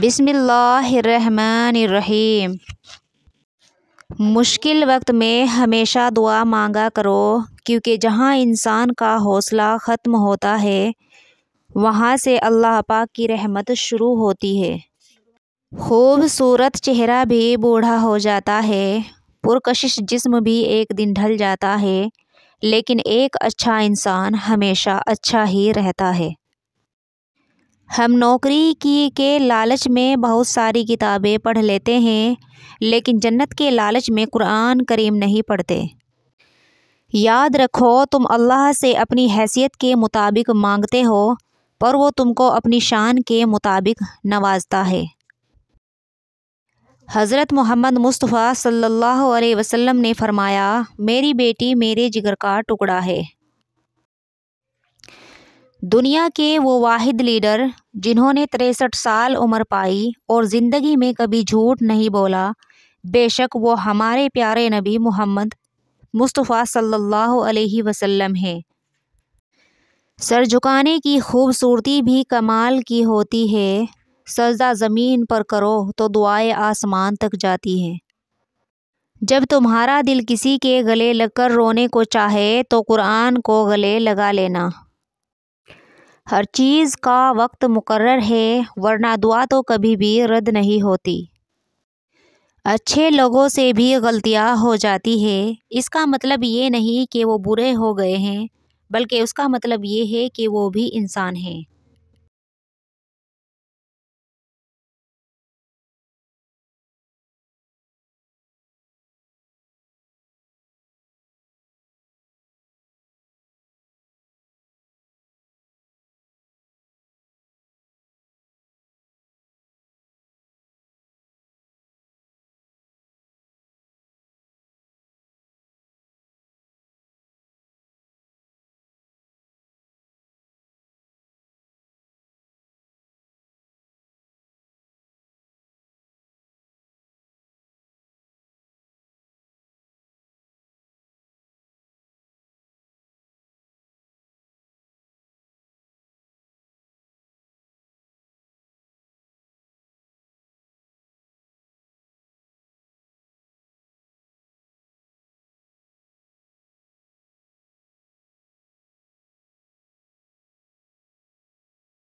बिसमीम मुश्किल वक्त में हमेशा दुआ मांगा करो क्योंकि जहाँ इंसान का हौसला ख़त्म होता है वहाँ से अल्लाह पाक की रहमत शुरू होती है खूबसूरत चेहरा भी बूढ़ा हो जाता है पुरकशिश जिस्म भी एक दिन ढल जाता है लेकिन एक अच्छा इंसान हमेशा अच्छा ही रहता है हम नौकरी की के लालच में बहुत सारी किताबें पढ़ लेते हैं लेकिन जन्नत के लालच में कुरान करीम नहीं पढ़ते याद रखो तुम अल्लाह से अपनी हैसियत के मुताबिक मांगते हो पर वो तुमको अपनी शान के मुताबिक नवाजता है हज़रत मोहम्मद मुस्तफ़ा सल्लल्लाहु अलैहि वसल्लम ने फ़रमाया मेरी बेटी मेरे जिगर का टुकड़ा है दुनिया के वो वाहिद लीडर जिन्होंने तिरसठ साल उम्र पाई और ज़िंदगी में कभी झूठ नहीं बोला बेशक वो हमारे प्यारे नबी मोहम्मद मुस्तफ़ा सल्लल्लाहु अलैहि वसल्लम हैं सर झुकाने की खूबसूरती भी कमाल की होती है सजदा ज़मीन पर करो तो दुआएं आसमान तक जाती हैं जब तुम्हारा दिल किसी के गले लगकर रोने को चाहे तो कुरान को गले लगा लेना हर चीज़ का वक्त मुकर्र है वरना दुआ तो कभी भी रद्द नहीं होती अच्छे लोगों से भी गलतियाँ हो जाती है इसका मतलब ये नहीं कि वो बुरे हो गए हैं बल्कि उसका मतलब ये है कि वो भी इंसान हैं